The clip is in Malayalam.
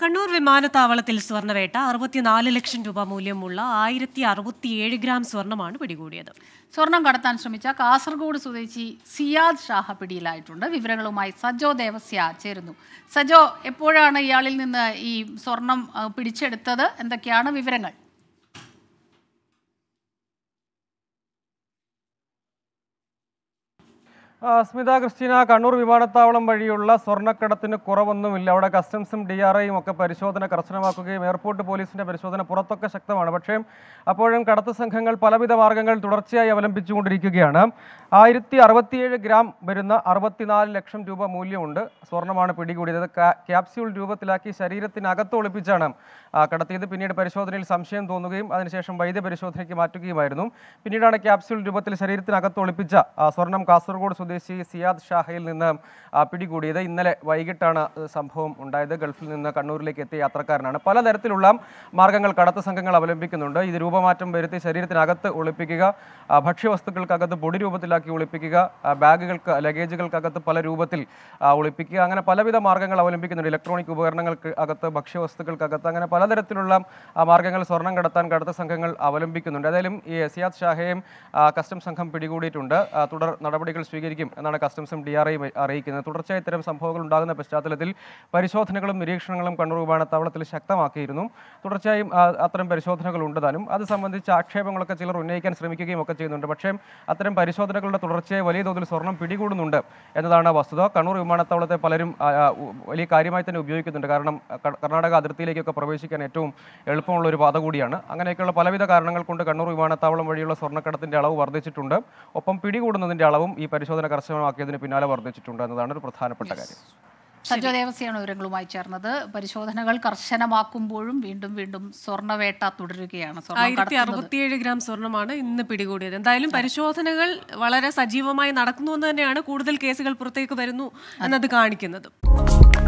കണ്ണൂർ വിമാനത്താവളത്തിൽ സ്വർണ്ണവേട്ട അറുപത്തിനാല് ലക്ഷം രൂപ മൂല്യമുള്ള ആയിരത്തി അറുപത്തിയേഴ് ഗ്രാം സ്വർണ്ണമാണ് പിടികൂടിയത് സ്വർണം കടത്താൻ ശ്രമിച്ച കാസർഗോഡ് സ്വദേശി സിയാദ് ഷാഹ പിടിയിലായിട്ടുണ്ട് വിവരങ്ങളുമായി സജോ ദേവസ്യ ചേരുന്നു സജോ എപ്പോഴാണ് ഇയാളിൽ നിന്ന് ഈ സ്വർണം പിടിച്ചെടുത്തത് എന്തൊക്കെയാണ് വിവരങ്ങൾ സ്മിത ക്രിസ്റ്റീന കണ്ണൂർ വിമാനത്താവളം വഴിയുള്ള സ്വർണ്ണക്കടത്തിന് കുറവൊന്നുമില്ല അവിടെ കസ്റ്റംസും ഡി ആർ ഐയും ഒക്കെ പരിശോധന കർശനമാക്കുകയും എയർപോർട്ട് പോലീസിന്റെ പരിശോധന പുറത്തൊക്കെ ശക്തമാണ് പക്ഷേ അപ്പോഴും കടത്ത് സംഘങ്ങൾ പലവിധ മാർഗങ്ങൾ തുടർച്ചയായി അവലംബിച്ചുകൊണ്ടിരിക്കുകയാണ് ആയിരത്തി അറുപത്തിയേഴ് ഗ്രാം വരുന്ന അറുപത്തിനാല് ലക്ഷം രൂപ മൂല്യമുണ്ട് സ്വർണ്ണമാണ് പിടികൂടിയത് ക്യാപ്സ്യൂൾ രൂപത്തിലാക്കി ശരീരത്തിനകത്ത് ഒളിപ്പിച്ചാണ് കടത്തിയത് പിന്നീട് പരിശോധനയിൽ സംശയം തോന്നുകയും അതിനുശേഷം വൈദ്യ പരിശോധനയ്ക്ക് മാറ്റുകയുമായിരുന്നു പിന്നീടാണ് ക്യാപ്സ്യൂൾ രൂപത്തിൽ ശരീരത്തിനകത്ത് ഒളിപ്പിച്ച സ്വർണം കാസർഗോഡ് സ്വദേശി സിയാദ് ഷാഹയിൽ നിന്ന് പിടികൂടിയത് ഇന്നലെ വൈകിട്ടാണ് സംഭവം ഉണ്ടായത് ഗൾഫിൽ നിന്ന് കണ്ണൂരിലേക്ക് എത്തിയ യാത്രക്കാരനാണ് പലതരത്തിലുള്ള മാർഗങ്ങൾ കടത്ത സംഘങ്ങൾ അവലംബിക്കുന്നുണ്ട് ഇത് രൂപമാറ്റം വരുത്തി ശരീരത്തിനകത്ത് ഒളിപ്പിക്കുക ഭക്ഷ്യവസ്തുക്കൾക്കകത്ത് പൊടി രൂപത്തിലാക്കി ഒളിപ്പിക്കുക ബാഗുകൾക്ക് ലഗേജുകൾക്കകത്ത് പല രൂപത്തിൽ ഒളിപ്പിക്കുക അങ്ങനെ പലവിധ മാർഗങ്ങൾ അവലംബിക്കുന്നുണ്ട് ഇലക്ട്രോണിക് ഉപകരണങ്ങൾക്ക് അകത്ത് ഭക്ഷ്യവസ്തുക്കൾക്കകത്ത് അങ്ങനെ പലതരത്തിലുള്ള മാർഗങ്ങൾ സ്വർണം കടത്താൻ കടത്ത സംഘങ്ങൾ അവലംബിക്കുന്നുണ്ട് ഏതായാലും ഈ സിയാദ് ഷാഹയും കസ്റ്റംസ് സംഘം പിടികൂടിയിട്ടുണ്ട് തുടർ നടപടികൾ സ്വീകരിക്കും സാധിക്കും എന്നാണ് കസ്റ്റംസും ഡി ആർ ഐ അറിയിക്കുന്നത് തുടർച്ചയായി ഇത്തരം സംഭവങ്ങൾ ഉണ്ടാകുന്ന പശ്ചാത്തലത്തിൽ പരിശോധനകളും നിരീക്ഷണങ്ങളും കണ്ണൂർ വിമാനത്താവളത്തിൽ ശക്തമാക്കിയിരുന്നു തുടർച്ചയായും അത്തരം പരിശോധനകൾ ഉണ്ടതാനും അത് സംബന്ധിച്ച് ആക്ഷേപങ്ങളൊക്കെ ചിലർ ഉന്നയിക്കാൻ ശ്രമിക്കുകയും ഒക്കെ ചെയ്യുന്നുണ്ട് പക്ഷേ അത്തരം പരിശോധനകളുടെ തുടർച്ചയായി വലിയ തോതിൽ സ്വർണം പിടികൂടുന്നുണ്ട് എന്നതാണ് വസ്തുത കണ്ണൂർ വിമാനത്താവളത്തെ പലരും വലിയ കാര്യമായി തന്നെ ഉപയോഗിക്കുന്നുണ്ട് കാരണം കർണാടക അതിർത്തിയിലേക്കൊക്കെ പ്രവേശിക്കാൻ ഏറ്റവും എളുപ്പമുള്ള ഒരു പാത കൂടിയാണ് അങ്ങനെയൊക്കെയുള്ള പലവിധ കാരണങ്ങൾ കൊണ്ട് കണ്ണൂർ വിമാനത്താവളം വഴിയുള്ള സ്വർണ്ണക്കടത്തിൻ്റെ അളവ് വർദ്ധിച്ചിട്ടുണ്ട് ഒപ്പം പിടികൂടുന്നതിൻ്റെ അളവും ഈ പരിശോധന നിബന്ധനകൾ കർശനമാക്കിയതിന് പിന്നാലെ വർദ്ധിച്ചിട്ടുണ്ട് എന്നതാണ് ഒരു പ്രധാനപ്പെട്ട കാര്യം സജോ ദേവസിയാണ് വിവരങ്ങളുമായി ചേർന്നത് പരിശോധനകൾ കർശനമാക്കുമ്പോഴും വീണ്ടും വീണ്ടും സ്വർണ്ണവേട്ട തുടരുകയാണ് ആയിരത്തി അറുപത്തിയേഴ് ഗ്രാം സ്വർണ്ണമാണ് ഇന്ന് പിടികൂടിയത് എന്തായാലും പരിശോധനകൾ വളരെ സജീവമായി നടക്കുന്നു എന്ന് തന്നെയാണ് കൂടുതൽ കേസുകൾ പുറത്തേക്ക് വരുന്നു എന്നത് കാണിക്കുന്നത്